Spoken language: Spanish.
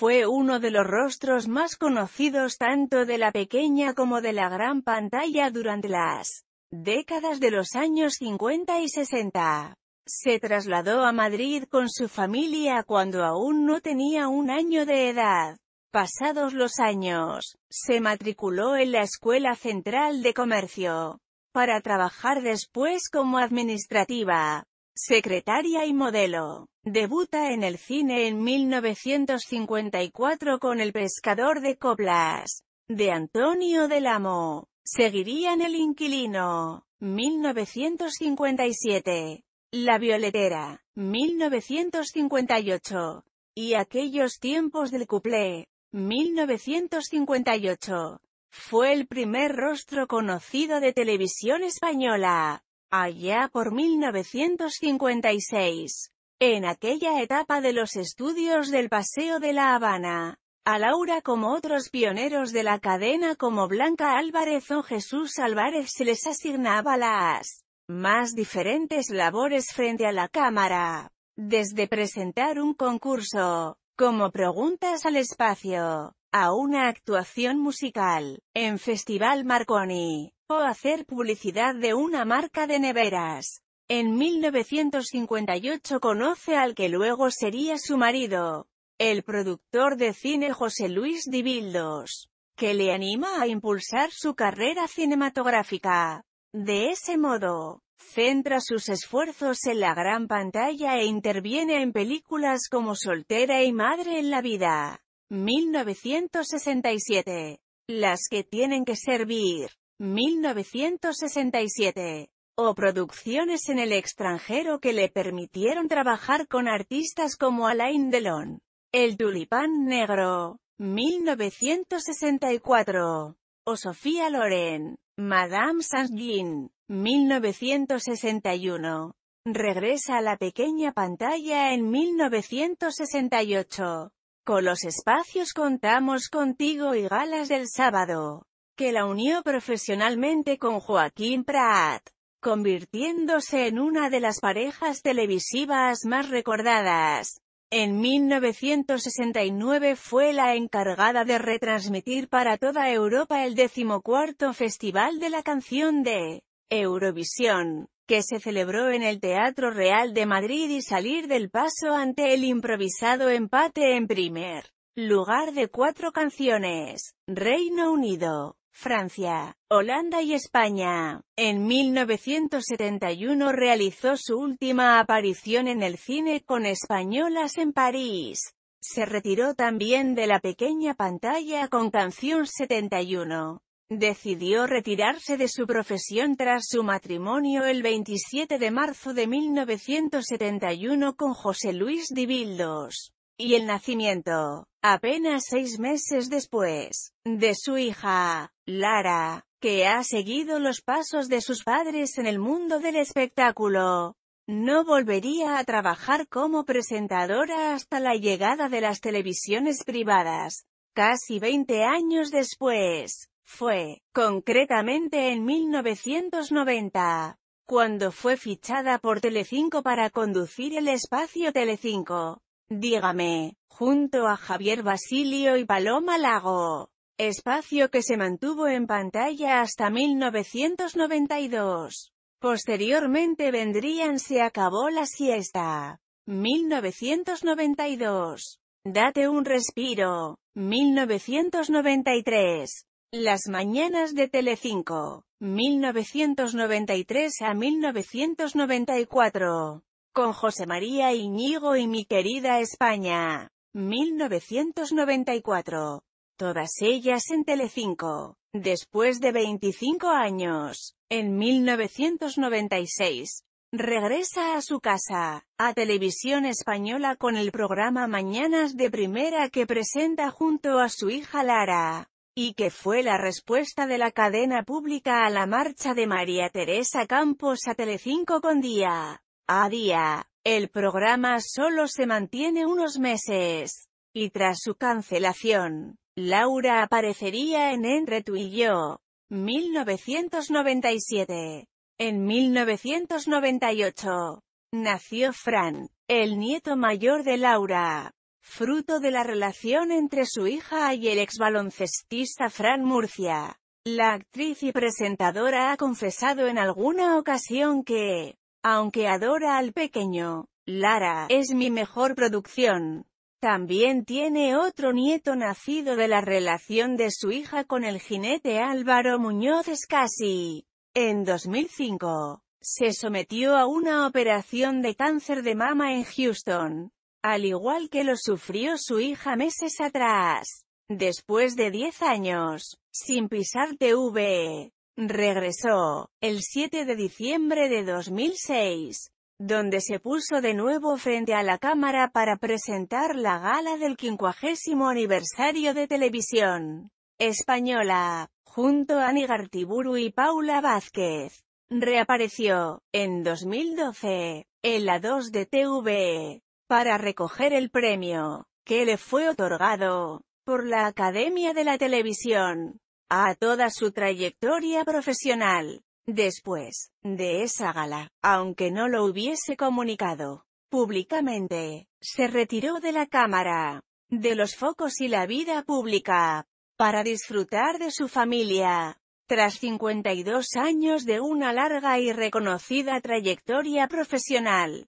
fue uno de los rostros más conocidos tanto de la pequeña como de la gran pantalla durante las décadas de los años 50 y 60. Se trasladó a Madrid con su familia cuando aún no tenía un año de edad. Pasados los años, se matriculó en la Escuela Central de Comercio, para trabajar después como administrativa. Secretaria y modelo. Debuta en el cine en 1954 con El pescador de coplas, de Antonio del Amo. Seguiría en El inquilino, 1957. La violetera, 1958. Y aquellos tiempos del cuplé, 1958. Fue el primer rostro conocido de televisión española allá por 1956. En aquella etapa de los estudios del Paseo de la Habana, a Laura como otros pioneros de la cadena como Blanca Álvarez o Jesús Álvarez se les asignaba las más diferentes labores frente a la cámara, desde presentar un concurso, como preguntas al espacio, a una actuación musical, en Festival Marconi, o hacer publicidad de una marca de neveras. En 1958 conoce al que luego sería su marido, el productor de cine José Luis Dibildos, que le anima a impulsar su carrera cinematográfica. De ese modo, centra sus esfuerzos en la gran pantalla e interviene en películas como Soltera y Madre en la Vida. 1967. Las que tienen que servir. 1967. O producciones en el extranjero que le permitieron trabajar con artistas como Alain Delon. El Tulipán Negro. 1964. O Sofía Loren. Madame saint gin 1961. Regresa a la pequeña pantalla en 1968 con los espacios Contamos Contigo y Galas del Sábado, que la unió profesionalmente con Joaquín Prat, convirtiéndose en una de las parejas televisivas más recordadas. En 1969 fue la encargada de retransmitir para toda Europa el decimocuarto Festival de la Canción de Eurovisión que se celebró en el Teatro Real de Madrid y salir del paso ante el improvisado empate en primer lugar de cuatro canciones, Reino Unido, Francia, Holanda y España. En 1971 realizó su última aparición en el cine con españolas en París. Se retiró también de la pequeña pantalla con Canción 71. Decidió retirarse de su profesión tras su matrimonio el 27 de marzo de 1971 con José Luis Dibildos, y el nacimiento, apenas seis meses después, de su hija, Lara, que ha seguido los pasos de sus padres en el mundo del espectáculo. No volvería a trabajar como presentadora hasta la llegada de las televisiones privadas, casi 20 años después. Fue, concretamente en 1990, cuando fue fichada por Telecinco para conducir el espacio Telecinco. Dígame, junto a Javier Basilio y Paloma Lago. Espacio que se mantuvo en pantalla hasta 1992. Posteriormente vendrían Se acabó la siesta. 1992. Date un respiro. 1993. Las mañanas de Telecinco, 1993 a 1994, con José María Iñigo y Mi querida España, 1994. Todas ellas en Telecinco. Después de 25 años, en 1996, regresa a su casa, a Televisión Española con el programa Mañanas de Primera que presenta junto a su hija Lara y que fue la respuesta de la cadena pública a la marcha de María Teresa Campos a Telecinco con día a día. El programa solo se mantiene unos meses, y tras su cancelación, Laura aparecería en Entre tú y yo, 1997. En 1998, nació Fran, el nieto mayor de Laura fruto de la relación entre su hija y el baloncestista Fran Murcia. La actriz y presentadora ha confesado en alguna ocasión que, aunque adora al pequeño, Lara, es mi mejor producción. También tiene otro nieto nacido de la relación de su hija con el jinete Álvaro Muñoz Escasi. En 2005, se sometió a una operación de cáncer de mama en Houston al igual que lo sufrió su hija meses atrás. Después de 10 años, sin pisar TV, regresó, el 7 de diciembre de 2006, donde se puso de nuevo frente a la cámara para presentar la gala del 50 aniversario de televisión española, junto a Nigartiburu y Paula Vázquez. Reapareció, en 2012, en la 2 de TV, para recoger el premio, que le fue otorgado, por la Academia de la Televisión, a toda su trayectoria profesional. Después, de esa gala, aunque no lo hubiese comunicado, públicamente, se retiró de la cámara, de los focos y la vida pública, para disfrutar de su familia. Tras 52 años de una larga y reconocida trayectoria profesional,